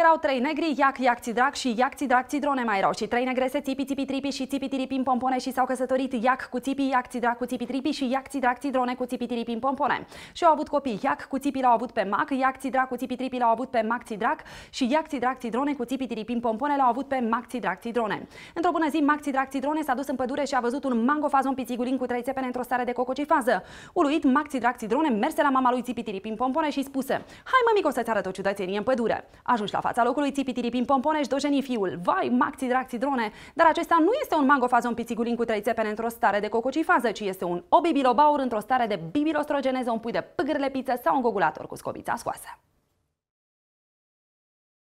Erau trei negri, iac, iac, țidrac și iac, țidrac, țidrone mai erau și trei negrese, țipi, țipi, tripi și țipi, pim pompone și s-au căsătorit iac cu țipi, iac, țidrac cu țipi, tripi și iac, țidrac, țidrone cu țipi, pim pompone. Și au avut copii, iac cu țipi l-au avut pe mac, iac, țidrac cu țipi, tripi l-au avut pe mac, țidrac și iac, țidrac, țidrone cu țipi, pim pompone l-au avut pe mac, țidrac, țidrone. Într-o bună zi, mac, țidrac, țidrone s-a dus în pădure și a văzut un mango un pițigulin cu trei țepene într-o stare de cococifază. Uluit, mac, țidrac, țidrone merse la mama lui țipi, pim pompone și spuse: Hai, mămico, să-ți arăt o ciudățenie în pădure. Ajungi la fața locului țipitiripi în pompone și dojeni fiul. Vai, maxi dracții drone! Dar acesta nu este un mango un pițigulin cu trei țepene într-o stare de fază, ci este un obibilobaur într-o stare de bibilostrogeneză, un pui de pâgârle pizza sau un gogulator cu scobița scoasă.